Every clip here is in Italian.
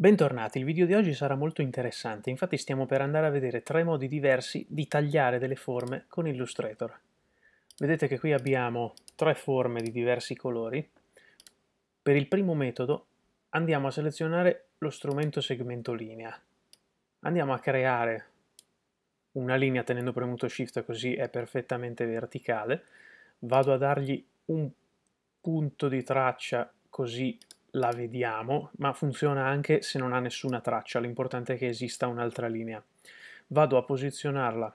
Bentornati, il video di oggi sarà molto interessante, infatti stiamo per andare a vedere tre modi diversi di tagliare delle forme con Illustrator. Vedete che qui abbiamo tre forme di diversi colori. Per il primo metodo andiamo a selezionare lo strumento segmento linea. Andiamo a creare una linea tenendo premuto Shift così è perfettamente verticale. Vado a dargli un punto di traccia così la vediamo, ma funziona anche se non ha nessuna traccia, l'importante è che esista un'altra linea. Vado a posizionarla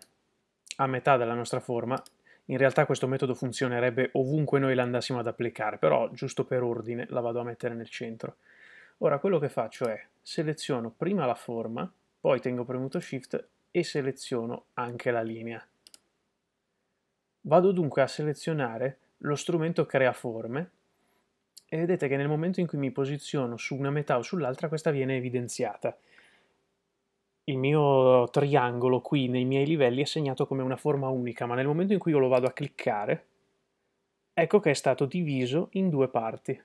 a metà della nostra forma, in realtà questo metodo funzionerebbe ovunque noi la andassimo ad applicare, però giusto per ordine la vado a mettere nel centro. Ora quello che faccio è seleziono prima la forma, poi tengo premuto Shift e seleziono anche la linea. Vado dunque a selezionare lo strumento crea forme e vedete che nel momento in cui mi posiziono su una metà o sull'altra questa viene evidenziata. Il mio triangolo qui nei miei livelli è segnato come una forma unica, ma nel momento in cui io lo vado a cliccare, ecco che è stato diviso in due parti.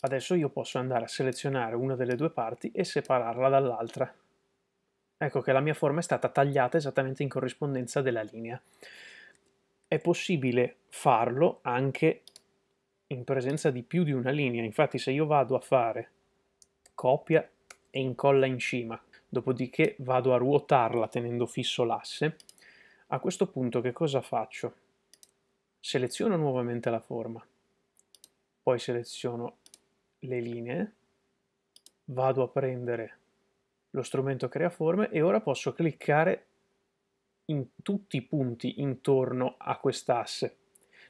Adesso io posso andare a selezionare una delle due parti e separarla dall'altra. Ecco che la mia forma è stata tagliata esattamente in corrispondenza della linea è possibile farlo anche in presenza di più di una linea. Infatti se io vado a fare copia e incolla in cima, dopodiché vado a ruotarla tenendo fisso l'asse, a questo punto che cosa faccio? Seleziono nuovamente la forma, poi seleziono le linee, vado a prendere lo strumento crea forme e ora posso cliccare in tutti i punti intorno a quest'asse.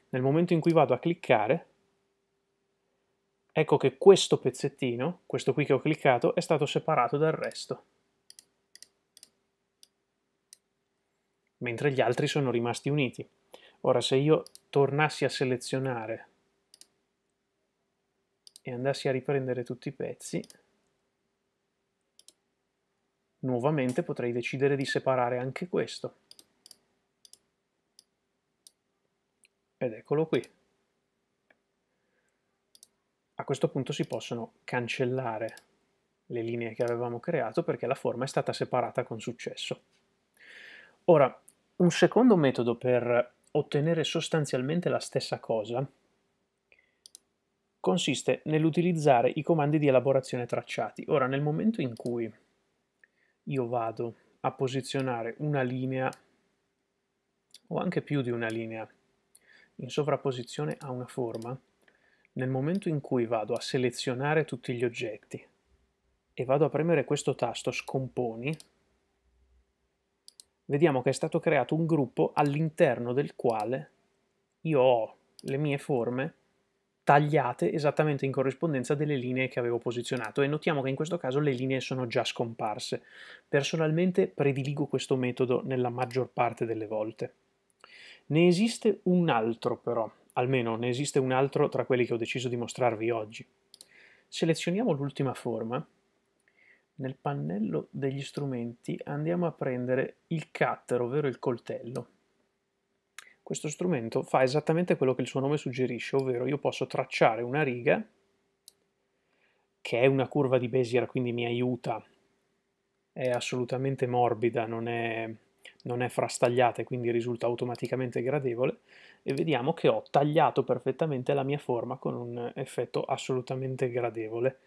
Nel momento in cui vado a cliccare, ecco che questo pezzettino, questo qui che ho cliccato, è stato separato dal resto. Mentre gli altri sono rimasti uniti. Ora, se io tornassi a selezionare e andassi a riprendere tutti i pezzi, nuovamente potrei decidere di separare anche questo. ed eccolo qui. A questo punto si possono cancellare le linee che avevamo creato perché la forma è stata separata con successo. Ora, un secondo metodo per ottenere sostanzialmente la stessa cosa consiste nell'utilizzare i comandi di elaborazione tracciati. Ora, nel momento in cui io vado a posizionare una linea o anche più di una linea in sovrapposizione a una forma nel momento in cui vado a selezionare tutti gli oggetti e vado a premere questo tasto scomponi vediamo che è stato creato un gruppo all'interno del quale io ho le mie forme tagliate esattamente in corrispondenza delle linee che avevo posizionato e notiamo che in questo caso le linee sono già scomparse. Personalmente prediligo questo metodo nella maggior parte delle volte. Ne esiste un altro però, almeno ne esiste un altro tra quelli che ho deciso di mostrarvi oggi. Selezioniamo l'ultima forma. Nel pannello degli strumenti andiamo a prendere il cutter, ovvero il coltello. Questo strumento fa esattamente quello che il suo nome suggerisce, ovvero io posso tracciare una riga, che è una curva di Bezier, quindi mi aiuta. È assolutamente morbida, non è non è frastagliata e quindi risulta automaticamente gradevole e vediamo che ho tagliato perfettamente la mia forma con un effetto assolutamente gradevole.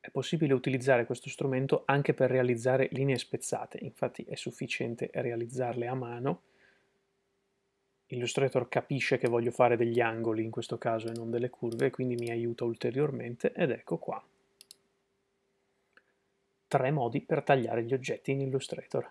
È possibile utilizzare questo strumento anche per realizzare linee spezzate, infatti è sufficiente realizzarle a mano. Illustrator capisce che voglio fare degli angoli in questo caso e non delle curve, quindi mi aiuta ulteriormente ed ecco qua Tre modi per tagliare gli oggetti in Illustrator.